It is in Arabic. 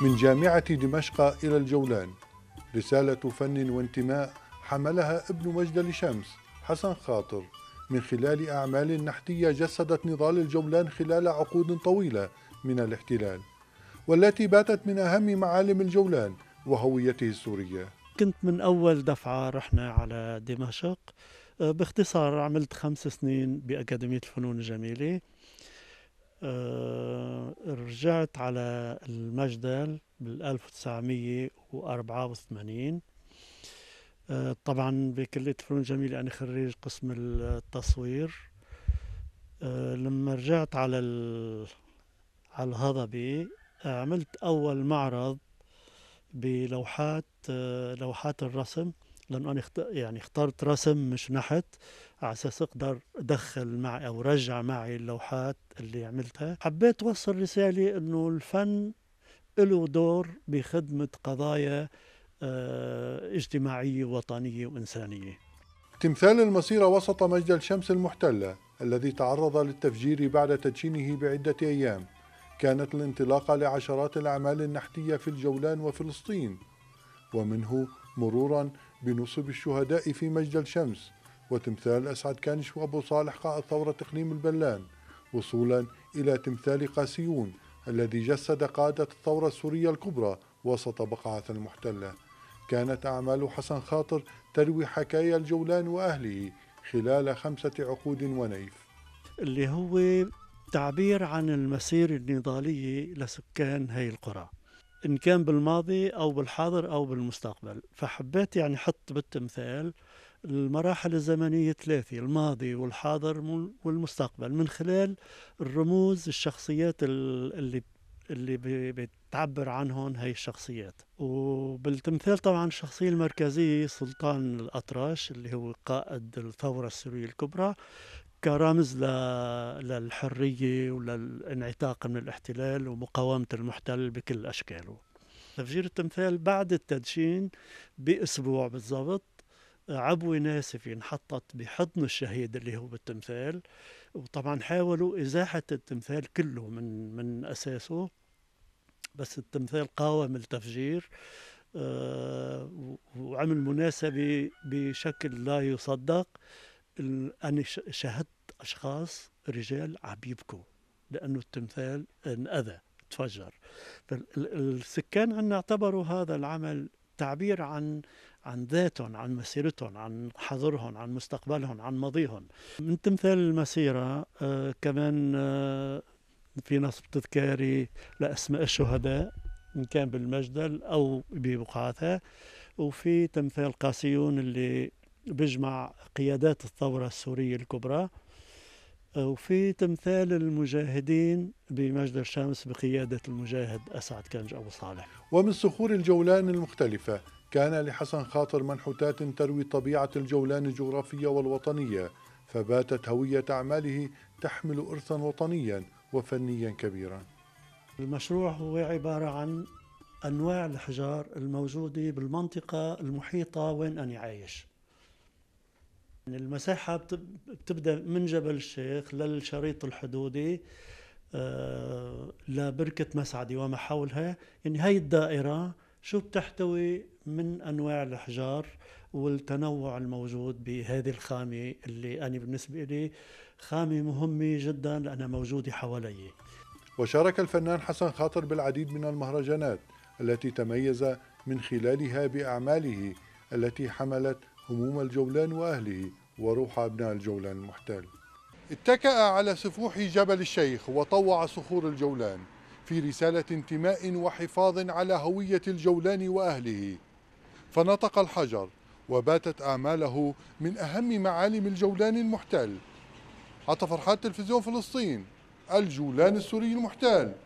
من جامعة دمشق إلى الجولان رسالة فن وانتماء حملها ابن مجدل شمس حسن خاطر من خلال أعمال نحتية جسدت نضال الجولان خلال عقود طويلة من الاحتلال والتي باتت من أهم معالم الجولان وهويته السورية كنت من أول دفعة رحنا على دمشق آه، باختصار عملت خمس سنين بأكاديمية الفنون الجميلة آه، رجعت على المجدل بال 1984 آه، طبعا بكلية فنون جميلة أنا خريج قسم التصوير آه، لما رجعت على على الهضبة عملت أول معرض بلوحات لوحات الرسم لانه انا يعني اخترت رسم مش نحت على اساس اقدر ادخل معي او رجع معي اللوحات اللي عملتها حبيت اوصل رساله انه الفن له دور بخدمه قضايا آه، اجتماعيه وطنيه وانسانيه تمثال المسيره وسط مجد الشمس المحتله الذي تعرض للتفجير بعد تدشينه بعده ايام كانت الانطلاقه لعشرات الاعمال النحتيه في الجولان وفلسطين ومنه مرورا بنصب الشهداء في مجدل شمس وتمثال أسعد كانش وأبو صالح قائد ثورة إقليم البلان وصولا إلى تمثال قاسيون الذي جسد قادة الثورة السورية الكبرى وسط بقعة المحتلة كانت أعمال حسن خاطر تروي حكايا الجولان وأهله خلال خمسة عقود ونيف اللي هو تعبير عن المسيرة النضالية لسكان هاي القرى ان كان بالماضي او بالحاضر او بالمستقبل فحبيت يعني حط بالتمثال المراحل الزمنيه ثلاثه الماضي والحاضر والمستقبل من خلال الرموز الشخصيات اللي اللي بتعبر عنهم هي الشخصيات وبالتمثال طبعا الشخصية المركزية سلطان الأطرش اللي هو قائد الثورة السورية الكبرى كرمز للحرية وللانعتاق من الاحتلال ومقاومة المحتل بكل أشكاله تفجير التمثال بعد التدشين بأسبوع بالضبط عبوة ناسفة انحطت بحضن الشهيد اللي هو بالتمثال وطبعا حاولوا إزاحة التمثال كله من من أساسه بس التمثال قاوم التفجير آه، وعمل مناسبة بشكل لا يصدق أنا شاهدت أشخاص رجال عم يبكوا لأنه التمثال انأذى تفجر السكان عنا اعتبروا هذا العمل تعبير عن عن ذاتهم عن مسيرتهم عن حظرهم عن مستقبلهم عن ماضيهم من تمثال المسيرة آه كمان آه في نصب تذكاري لأسماء الشهداء إن كان بالمجدل أو ببقعتها وفي تمثال قاسيون اللي بيجمع قيادات الثورة السورية الكبرى وفي تمثال المجاهدين بمجد الشمس بقيادة المجاهد أسعد كنج أبو صالح ومن صخور الجولان المختلفة كان لحسن خاطر منحوتات تروي طبيعة الجولان الجغرافية والوطنية فباتت هوية أعماله تحمل إرثا وطنيا وفنيا كبيرا المشروع هو عبارة عن أنواع الحجار الموجودة بالمنطقة المحيطة وين أنا عايش يعني المساحة بتبدأ من جبل الشيخ للشريط الحدودي آه، لبركة مسعدي وما حولها يعني هاي الدائرة شو بتحتوي من أنواع الأحجار والتنوع الموجود بهذه الخامة اللي أنا بالنسبة لي خامة مهمة جدا لأنها موجودة حوالي وشارك الفنان حسن خاطر بالعديد من المهرجانات التي تميز من خلالها بأعماله التي حملت هموم الجولان وأهله وروح أبناء الجولان المحتل اتكأ على سفوح جبل الشيخ وطوع صخور الجولان في رسالة انتماء وحفاظ على هوية الجولان وأهله فنطق الحجر وباتت أعماله من أهم معالم الجولان المحتل عطى فرحات تلفزيون فلسطين الجولان السوري المحتل